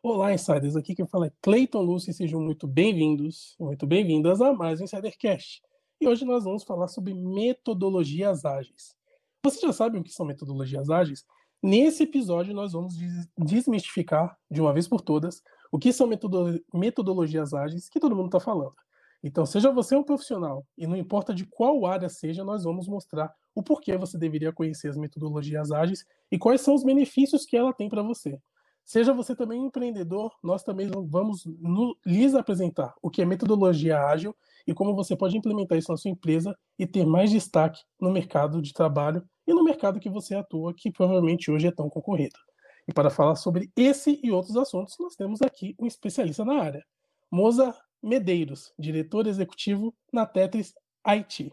Olá, insiders. Aqui quem fala é Cleiton Lúcio e sejam muito bem-vindos, muito bem-vindas a mais um Insidercast. E hoje nós vamos falar sobre metodologias ágeis. Vocês já sabem o que são metodologias ágeis? Nesse episódio nós vamos desmistificar, de uma vez por todas, o que são metodo metodologias ágeis que todo mundo está falando. Então, seja você um profissional, e não importa de qual área seja, nós vamos mostrar o porquê você deveria conhecer as metodologias ágeis e quais são os benefícios que ela tem para você. Seja você também empreendedor, nós também vamos no, lhes apresentar o que é metodologia ágil e como você pode implementar isso na sua empresa e ter mais destaque no mercado de trabalho e no mercado que você atua, que provavelmente hoje é tão concorrido. E para falar sobre esse e outros assuntos, nós temos aqui um especialista na área, Moza Medeiros, diretor executivo na Tetris IT.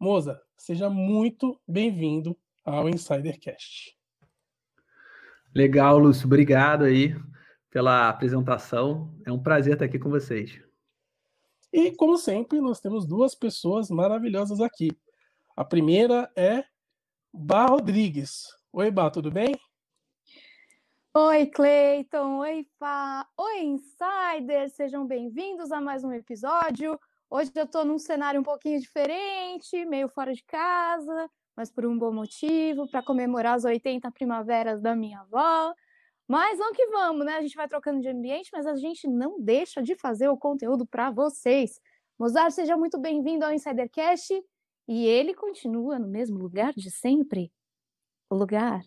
Moza, seja muito bem-vindo ao Insidercast. Legal, Lúcio. Obrigado aí pela apresentação. É um prazer estar aqui com vocês. E, como sempre, nós temos duas pessoas maravilhosas aqui. A primeira é Bar Rodrigues. Oi, Bar, tudo bem? Oi, Cleiton. Oi, Fá. Oi, Insiders. Sejam bem-vindos a mais um episódio. Hoje eu estou num cenário um pouquinho diferente, meio fora de casa, mas por um bom motivo, para comemorar as 80 primaveras da minha avó. Mas vamos que vamos, né? A gente vai trocando de ambiente, mas a gente não deixa de fazer o conteúdo para vocês. Mozart, seja muito bem-vindo ao Insidercast. E ele continua no mesmo lugar de sempre. O lugar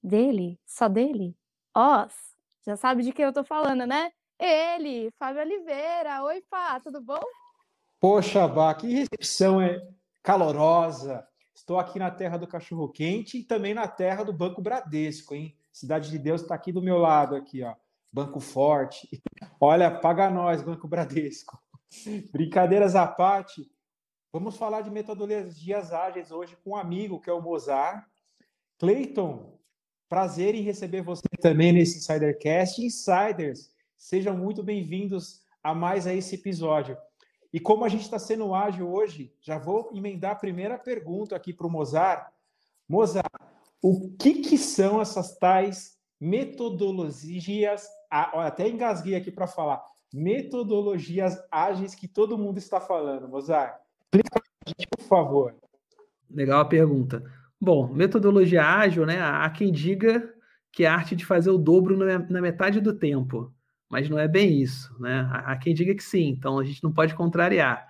dele, só dele. Oz, já sabe de quem eu tô falando, né? Ele, Fábio Oliveira. Oi, Fá, tudo bom? Poxa, Bá, que recepção é calorosa, Estou aqui na terra do cachorro quente e também na terra do Banco Bradesco, hein? Cidade de Deus está aqui do meu lado, aqui, ó. Banco Forte. Olha, paga nós, Banco Bradesco. Brincadeiras à parte, vamos falar de metodologias ágeis hoje com um amigo que é o Mozart. Cleiton, prazer em receber você também nesse Insidercast. Insiders, sejam muito bem-vindos a mais a esse episódio. E como a gente está sendo ágil hoje, já vou emendar a primeira pergunta aqui para o Mozart. Mozart, o que, que são essas tais metodologias? Até engasguei aqui para falar. Metodologias ágeis que todo mundo está falando, Mozart. Explica para a gente, por favor. Legal a pergunta. Bom, metodologia ágil, né? Há quem diga que é a arte de fazer o dobro na metade do tempo mas não é bem isso, né? Há quem diga que sim, então a gente não pode contrariar.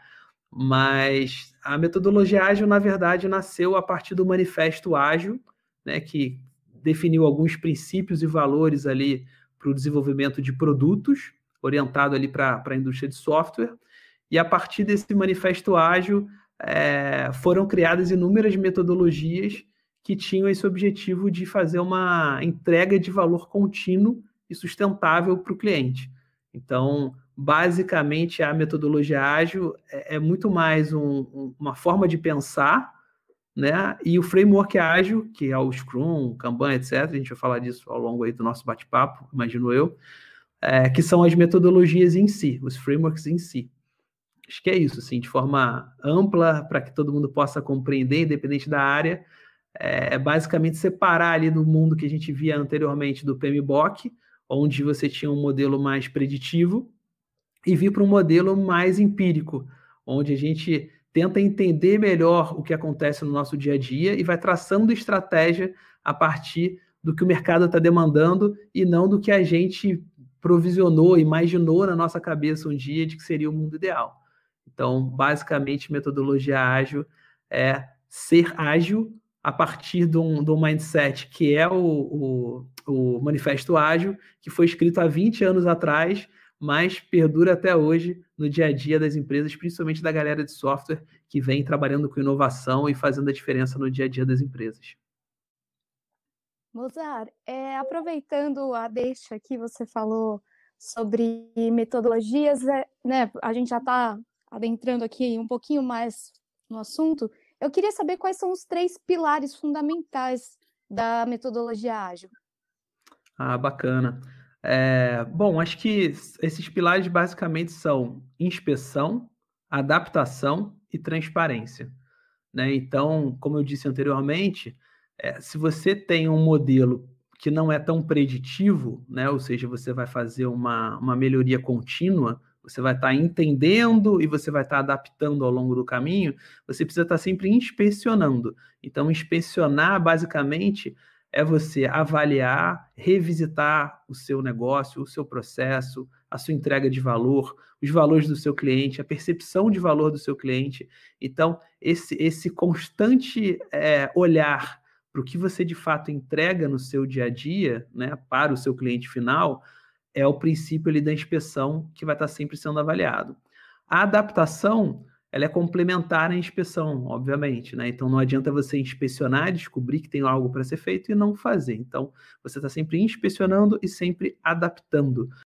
Mas a metodologia ágil, na verdade, nasceu a partir do manifesto ágil, né, que definiu alguns princípios e valores ali para o desenvolvimento de produtos, orientado ali para a indústria de software. E a partir desse manifesto ágil, é, foram criadas inúmeras metodologias que tinham esse objetivo de fazer uma entrega de valor contínuo e sustentável para o cliente. Então, basicamente, a metodologia ágil é, é muito mais um, uma forma de pensar, né? E o framework ágil, que é o Scrum, Kanban, etc., a gente vai falar disso ao longo aí do nosso bate-papo, imagino eu, é, que são as metodologias em si, os frameworks em si. Acho que é isso, assim, de forma ampla, para que todo mundo possa compreender, independente da área, é, é basicamente separar ali do mundo que a gente via anteriormente do PMBOK, onde você tinha um modelo mais preditivo, e vir para um modelo mais empírico, onde a gente tenta entender melhor o que acontece no nosso dia a dia e vai traçando estratégia a partir do que o mercado está demandando e não do que a gente provisionou, imaginou na nossa cabeça um dia de que seria o mundo ideal. Então, basicamente, metodologia ágil é ser ágil a partir de um, de um mindset que é o, o, o Manifesto Ágil, que foi escrito há 20 anos atrás, mas perdura até hoje no dia a dia das empresas, principalmente da galera de software que vem trabalhando com inovação e fazendo a diferença no dia a dia das empresas. Mozart, é, aproveitando a deixa que você falou sobre metodologias, é, né, a gente já está adentrando aqui um pouquinho mais no assunto, eu queria saber quais são os três pilares fundamentais da metodologia ágil. Ah, bacana. É, bom, acho que esses pilares basicamente são inspeção, adaptação e transparência. Né? Então, como eu disse anteriormente, é, se você tem um modelo que não é tão preditivo, né? ou seja, você vai fazer uma, uma melhoria contínua, você vai estar tá entendendo e você vai estar tá adaptando ao longo do caminho, você precisa estar tá sempre inspecionando. Então, inspecionar basicamente é você avaliar, revisitar o seu negócio, o seu processo, a sua entrega de valor, os valores do seu cliente, a percepção de valor do seu cliente. Então, esse, esse constante é, olhar para o que você de fato entrega no seu dia a dia, né, para o seu cliente final, é o princípio ali da inspeção que vai estar tá sempre sendo avaliado. A adaptação, ela é complementar à inspeção, obviamente, né? Então não adianta você inspecionar, descobrir que tem algo para ser feito e não fazer. Então você está sempre inspecionando e sempre adaptando.